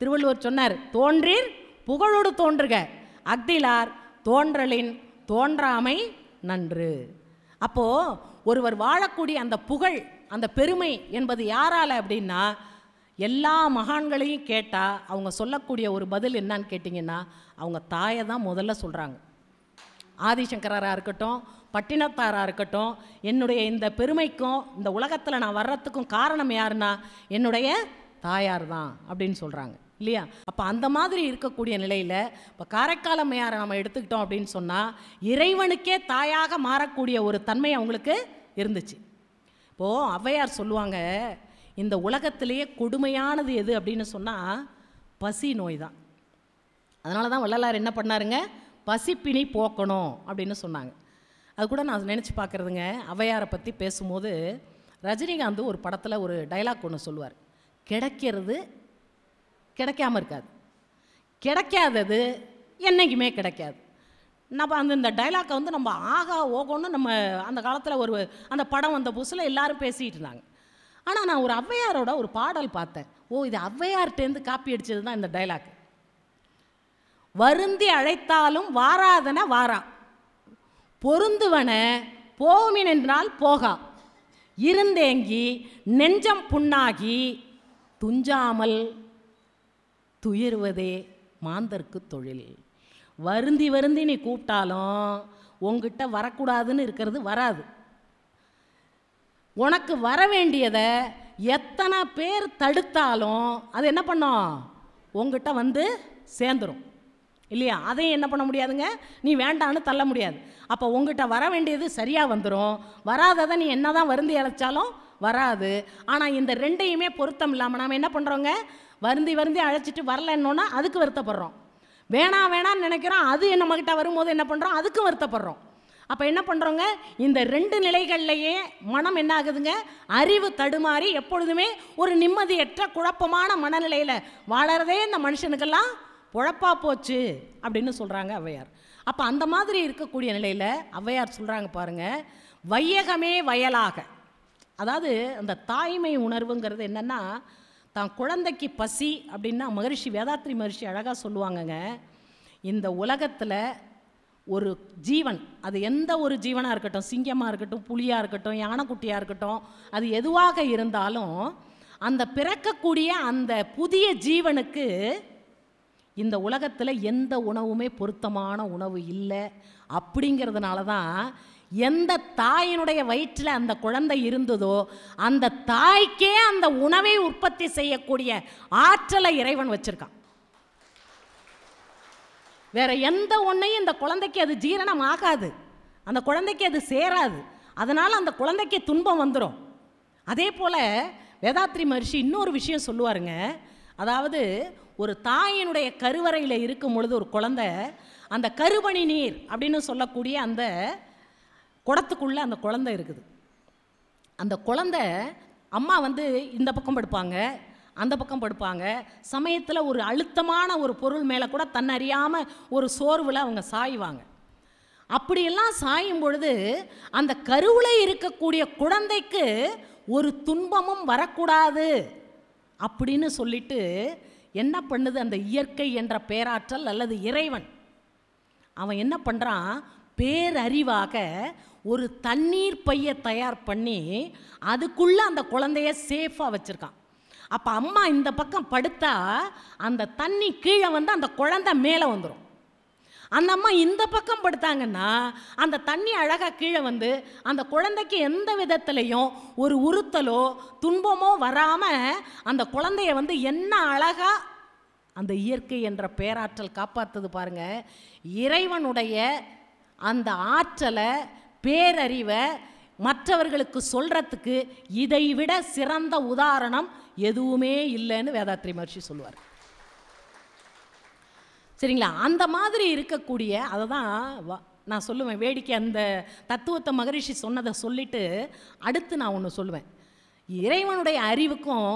திருவள்ளுவர் சொன்னார் தோன்றீர் புகழோடு தோன்றுக அக்திலார் தோன்றலின் தோன்றாமை நன்று அப்போ ஒருவர் வாழக்கூடிய அந்த புகழ் அந்த பெருமை என்பது யாரால் அப்படின்னா எல்லா மகான்களையும் கேட்டால் அவங்க சொல்லக்கூடிய ஒரு பதில் என்னன்னு கேட்டிங்கன்னா அவங்க தாயை தான் முதல்ல சொல்கிறாங்க ஆதிசங்கராக இருக்கட்டும் பட்டினத்தாராக இருக்கட்டும் என்னுடைய இந்த பெருமைக்கும் இந்த உலகத்தில் நான் வர்றதுக்கும் காரணம் யாருன்னா என்னுடைய தாயார் தான் அப்படின்னு சொல்கிறாங்க இல்லையா அப்போ அந்த மாதிரி இருக்கக்கூடிய நிலையில் இப்போ காரைக்கால மையாரை நம்ம எடுத்துக்கிட்டோம் அப்படின்னு சொன்னால் இறைவனுக்கே தாயாக மாறக்கூடிய ஒரு தன்மை அவங்களுக்கு இருந்துச்சு இப்போது ஔவையார் சொல்லுவாங்க இந்த உலகத்திலேயே கொடுமையானது எது அப்படின்னு சொன்னால் பசி நோய் தான் அதனால தான் வள்ளலார் என்ன பண்ணாருங்க பசிப்பினி போக்கணும் அப்படின்னு சொன்னாங்க அது கூட நான் நினச்சி பார்க்குறதுங்க ஔவையாரை பற்றி பேசும்போது ரஜினிகாந்த் ஒரு படத்தில் ஒரு டைலாக் ஒன்று சொல்லுவார் கிடைக்கிறது கிடைக்காம இருக்காது கிடைக்காதது என்றைக்குமே கிடைக்காது நம்ம அந்த இந்த டைலாக்கை வந்து நம்ம ஆகா ஓகோன்னு நம்ம அந்த காலத்தில் ஒரு அந்த படம் வந்த புதுசில் எல்லாரும் பேசிகிட்டு இருந்தாங்க ஆனால் நான் ஒரு ஔவையாரோட ஒரு பாடல் பார்த்தேன் ஓ இது ஔவையார்டேருந்து காப்பி அடித்தது தான் இந்த டைலாக் வருந்தி அழைத்தாலும் வாராதன வாரா பொருந்துவன போமின் என்றால் போகா இருந்தேங்கி நெஞ்சம் புண்ணாகி துஞ்சாமல் துயர்வதே மாந்தர்க்கு தொழில் வருந்தி வருந்தி நீ கூப்பிட்டாலும் உங்ககிட்ட வரக்கூடாதுன்னு இருக்கிறது வராது உனக்கு வர வேண்டியதை எத்தனை பேர் தடுத்தாலும் அது என்ன பண்ணும் உங்ககிட்ட வந்து சேர்ந்துடும் இல்லையா அதையும் என்ன பண்ண முடியாதுங்க நீ வேண்டான்னு தள்ள முடியாது அப்போ உங்ககிட்ட வர வேண்டியது சரியாக வந்துடும் வராததை நீ என்ன தான் வருந்தி அழைச்சாலும் வராது ஆனால் இந்த ரெண்டையுமே பொருத்தம் இல்லாமல் நாம் என்ன பண்ணுறோங்க வருந்தி வருந்தி அழைச்சிட்டு வரலன்னோன்னா அதுக்கு வருத்தப்படுறோம் வேணாம் வேணான்னு நினைக்கிறோம் அது நம்மக்கிட்ட வரும்போது என்ன பண்ணுறோம் அதுக்கும் வருத்தப்படுறோம் அப்போ என்ன பண்ணுறோங்க இந்த ரெண்டு நிலைகள்லையே மனம் என்ன ஆகுதுங்க அறிவு தடுமாறி எப்பொழுதுமே ஒரு நிம்மதியற்ற குழப்பமான மனநிலையில் வாழறதே இந்த மனுஷனுக்கெல்லாம் பொழப்பாக போச்சு அப்படின்னு சொல்கிறாங்க ஔவையார் அப்போ அந்த மாதிரி இருக்கக்கூடிய நிலையில் ஔவையார் சொல்கிறாங்க பாருங்கள் வையகமே வயலாக அதாவது அந்த தாய்மை உணர்வுங்கிறது என்னென்னா தான் குழந்தைக்கு பசி அப்படின்னா மகரிஷி வேதாத்ரி மகரிஷி அழகாக சொல்லுவாங்கங்க இந்த உலகத்தில் ஒரு ஜீவன் அது எந்த ஒரு ஜீவனாக இருக்கட்டும் சிங்கமாக இருக்கட்டும் புளியாக இருக்கட்டும் யானைக்குட்டியாக இருக்கட்டும் அது எதுவாக இருந்தாலும் அந்த பிறக்கக்கூடிய அந்த புதிய ஜீவனுக்கு இந்த உலகத்தில் எந்த உணவுமே பொருத்தமான உணவு இல்லை அப்படிங்கிறதுனால தான் எந்த தாயினுடைய வயிற்றில் அந்த குழந்தை இருந்ததோ அந்த தாய்க்கே அந்த உணவை உற்பத்தி செய்யக்கூடிய ஆற்றலை இறைவன் வச்சிருக்கான் வேற எந்த ஒன்றையும் இந்த குழந்தைக்கு அது ஜீரணம் ஆகாது அந்த குழந்தைக்கு அது சேராது அதனால் அந்த குழந்தைக்கு துன்பம் வந்துடும் அதே போல் வேதாத்ரி மகர்ஷி இன்னொரு விஷயம் சொல்லுவாருங்க அதாவது ஒரு தாயினுடைய கருவறையில் இருக்கும் பொழுது ஒரு குழந்தை அந்த கருவணி நீர் அப்படின்னு சொல்லக்கூடிய அந்த குடத்துக்குள்ளே அந்த குழந்தை இருக்குது அந்த குழந்த அம்மா வந்து இந்த பக்கம் படுப்பாங்க அந்த பக்கம் படுப்பாங்க சமயத்தில் ஒரு அழுத்தமான ஒரு பொருள் மேலே கூட தன்னறியாமல் ஒரு சோர்வில் அவங்க சாய்வாங்க அப்படியெல்லாம் சாயும் பொழுது அந்த கருவில் இருக்கக்கூடிய குழந்தைக்கு ஒரு துன்பமும் வரக்கூடாது அப்படின்னு சொல்லிட்டு என்ன பண்ணுது அந்த இயற்கை என்ற பேராற்றல் அல்லது இறைவன் அவன் என்ன பண்ணுறான் பேரறிவாக ஒரு தண்ணீர் பையை தயார் பண்ணி அதுக்குள்ளே அந்த குழந்தைய சேஃபாக வச்சுருக்கான் அப்போ அம்மா இந்த பக்கம் படுத்தா அந்த தண்ணி கீழே வந்து அந்த குழந்தை மேலே வந்துடும் அந்த அம்மா இந்த பக்கம் படுத்தாங்கன்னா அந்த தண்ணி அழகாக கீழே வந்து அந்த குழந்தைக்கு எந்த விதத்துலேயும் ஒரு உறுத்தலோ துன்பமோ வராமல் அந்த குழந்தைய வந்து என்ன அழகாக அந்த இயற்கை என்ற பேராற்றல் காப்பாற்றுது பாருங்கள் இறைவனுடைய அந்த ஆற்றலை பேரறிவை மற்றவர்களுக்கு சொல்கிறதுக்கு இதைவிட சிறந்த உதாரணம் எதுவுமே இல்லைன்னு வேதாத்ரி மகர்ஷி சொல்லுவார் சரிங்களா அந்த மாதிரி இருக்கக்கூடிய அதை தான் நான் சொல்லுவேன் வேடிக்கை அந்த தத்துவத்தை மகரிஷி சொன்னதை சொல்லிவிட்டு அடுத்து நான் ஒன்று சொல்லுவேன் இறைவனுடைய அறிவுக்கும்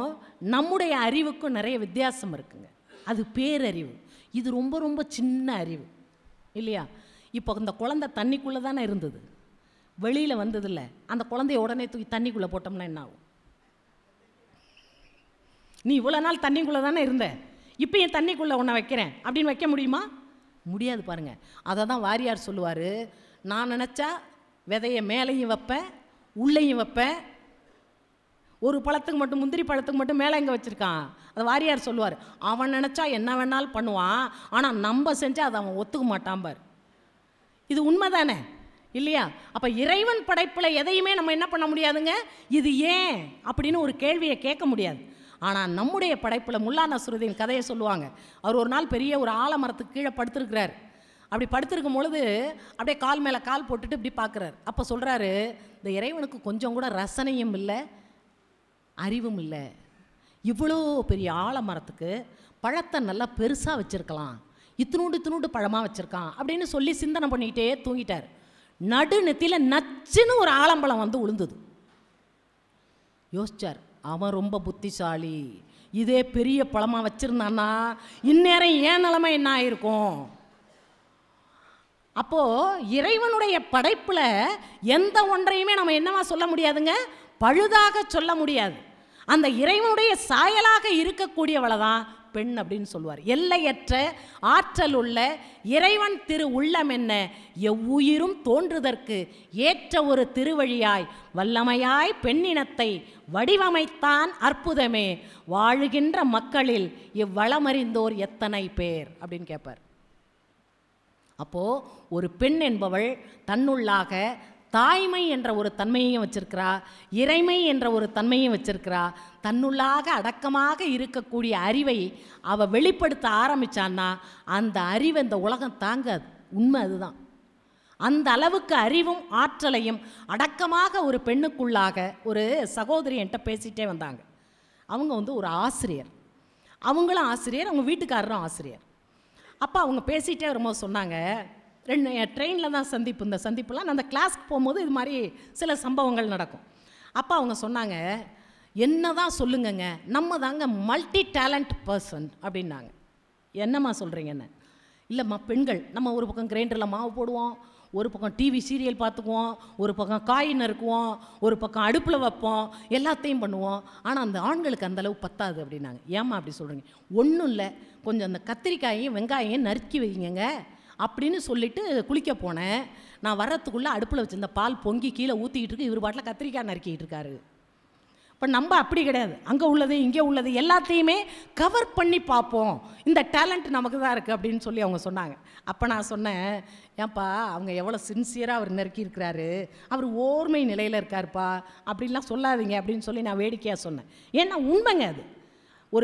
நம்முடைய அறிவுக்கும் நிறைய வித்தியாசம் இருக்குங்க அது பேரறிவு இது ரொம்ப ரொம்ப சின்ன அறிவு இல்லையா இப்போ இந்த குழந்தை தண்ணிக்குள்ளே தானே இருந்தது வெளியில் வந்ததில்ல அந்த குழந்தைய உடனே தூக்கி தண்ணிக்குள்ளே போட்டோம்னா என்ன ஆகும் நீ இவ்வளோ நாள் தண்ணிக்குள்ளே தானே இருந்த இப்போ என் தண்ணிக்குள்ளே உன்னை வைக்கிறேன் அப்படின்னு வைக்க முடியுமா முடியாது பாருங்கள் அதை தான் வாரியார் சொல்லுவார் நான் நினச்சா விதையை மேலேயும் வைப்பேன் உள்ளேயும் வைப்பேன் ஒரு பழத்துக்கு மட்டும் முந்திரி பழத்துக்கு மட்டும் மேலே எங்கே வச்சுருக்கான் அது வாரியார் சொல்லுவார் அவன் நினச்சா என்ன வேணாலும் பண்ணுவான் ஆனால் நம்ம செஞ்சால் அதை அவன் ஒத்துக்க மாட்டான் பார் இது உண்மை தானே இல்லையா அப்போ இறைவன் படைப்பில் எதையுமே நம்ம என்ன பண்ண முடியாதுங்க இது ஏன் அப்படின்னு ஒரு கேள்வியை கேட்க முடியாது ஆனால் நம்முடைய படைப்பில் முல்லா நசுருதீன் கதையை சொல்லுவாங்க அவர் ஒரு நாள் பெரிய ஒரு ஆலமரத்துக்கு கீழே படுத்திருக்கிறார் அப்படி படுத்திருக்கும் பொழுது அப்படியே கால் மேலே கால் போட்டுட்டு இப்படி பார்க்குறாரு அப்போ சொல்கிறாரு இந்த இறைவனுக்கு கொஞ்சம் கூட ரசனையும் இல்லை அறிவும் இல்லை இவ்வளோ பெரிய ஆலமரத்துக்கு பழத்தை நல்லா பெருசாக வச்சுருக்கலாம் இத்தினூண்டு இத்தினூண்டு பழமாக வச்சுருக்கான் அப்படின்னு சொல்லி சிந்தனை பண்ணிக்கிட்டே தூங்கிட்டார் நடுநெத்தியில் நச்சுன்னு ஒரு ஆலம்பலம் வந்து உளுந்தது யோசிச்சார் அவன் ரொம்ப புத்திசாலி இதே பெரிய பழமாக வச்சுருந்தான்னா இந்நேரம் ஏன் நிலமை என்ன ஆயிருக்கும் அப்போது இறைவனுடைய படைப்பில் எந்த ஒன்றையுமே நம்ம என்னவா சொல்ல முடியாதுங்க பழுதாக சொல்ல முடியாது அந்த இறைவனுடைய சாயலாக இருக்கக்கூடியவளை தான் பெண் அப்படின்னு சொல்லுவார் எல்லையற்ற ஆற்றல் உள்ள இறைவன் திரு உள்ளம் என்ன எவ்வுயிரும் தோன்றுதற்கு ஏற்ற ஒரு திருவழியாய் வல்லமையாய் பெண்ணினத்தை வடிவமைத்தான் அற்புதமே வாழுகின்ற மக்களில் இவ்வளமறிந்தோர் எத்தனை பேர் அப்படின்னு கேட்பார் அப்போது ஒரு பெண் என்பவள் தன்னுள்ளாக தாய்மை என்ற ஒரு தன்மையையும் வச்சிருக்கிறா இறைமை என்ற ஒரு தன்மையும் வச்சிருக்கிறா தன்னுள்ளாக அடக்கமாக இருக்கக்கூடிய அறிவை அவள் வெளிப்படுத்த ஆரம்பித்தான்னா அந்த அறிவு இந்த உலகம் தாங்காது உண்மை அதுதான் அந்த அளவுக்கு அறிவும் ஆற்றலையும் அடக்கமாக ஒரு பெண்ணுக்குள்ளாக ஒரு சகோதரி என்கிட்ட பேசிகிட்டே வந்தாங்க அவங்க வந்து ஒரு ஆசிரியர் அவங்களும் ஆசிரியர் அவங்க வீட்டுக்காரரும் ஆசிரியர் அப்போ அவங்க பேசிகிட்டே வரும்போது சொன்னாங்க ரெண்டு ட்ரெயினில் தான் சந்திப்பு இந்த சந்திப்புலாம் அந்த கிளாஸ்க்கு போகும்போது இது மாதிரி சில சம்பவங்கள் நடக்கும் அப்போ அவங்க சொன்னாங்க என்ன தான் சொல்லுங்கங்க நம்ம தாங்க மல்டி டேலண்ட் பர்சன் அப்படின்னாங்க என்னம்மா சொல்கிறீங்கன்னு இல்லைம்மா பெண்கள் நம்ம ஒரு பக்கம் கிரைண்டரில் மாவு போடுவோம் ஒரு பக்கம் டிவி சீரியல் பார்த்துக்குவோம் ஒரு பக்கம் காய் நறுக்குவோம் ஒரு பக்கம் அடுப்பில் வைப்போம் எல்லாத்தையும் பண்ணுவோம் ஆனால் அந்த ஆண்களுக்கு அந்தளவு பத்தாது அப்படின்னாங்க ஏம்மா அப்படி சொல்கிறீங்க ஒன்றும் இல்லை கொஞ்சம் அந்த கத்திரிக்காயையும் வெங்காயையும் நறுக்கி வைங்க அப்படின்னு சொல்லிவிட்டு குளிக்க போனேன் நான் வர்றதுக்குள்ளே அடுப்பில் வச்சுருந்த பால் பொங்கி கீழே ஊற்றிக்கிட்டு இருக்கு இவர் பாட்டில் கத்திரிக்காய் நறுக்கிட்டு இருக்காரு இப்போ நம்ம அப்படி கிடையாது அங்கே உள்ளது இங்கே உள்ளது எல்லாத்தையுமே கவர் பண்ணி பார்ப்போம் இந்த டேலண்ட் நமக்கு தான் இருக்குது அப்படின்னு சொல்லி அவங்க சொன்னாங்க அப்போ நான் சொன்னேன் ஏன்பா அவங்க எவ்வளோ சின்சியராக அவர் நெருக்கியிருக்கிறாரு அவர் ஓர்மை நிலையில் இருக்காருப்பா அப்படின்லாம் சொல்லாதீங்க அப்படின்னு சொல்லி நான் வேடிக்கையாக சொன்னேன் ஏன்னா உண்மைங்க அது